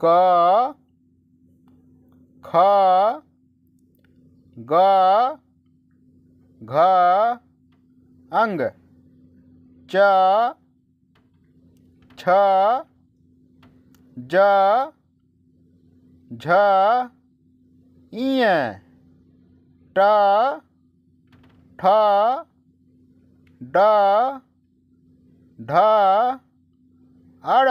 क ख ग घ अंग च छ ज झ इय ट ठ ड ढ अड़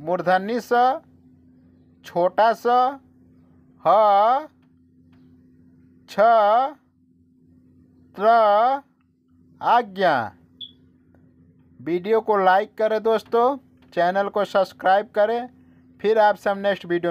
मूर्धनी स छोटा स ह छ त्र आज्ञा वीडियो को लाइक करें दोस्तों चैनल को सब्सक्राइब करें फिर आपसे हम नेक्स्ट वीडियो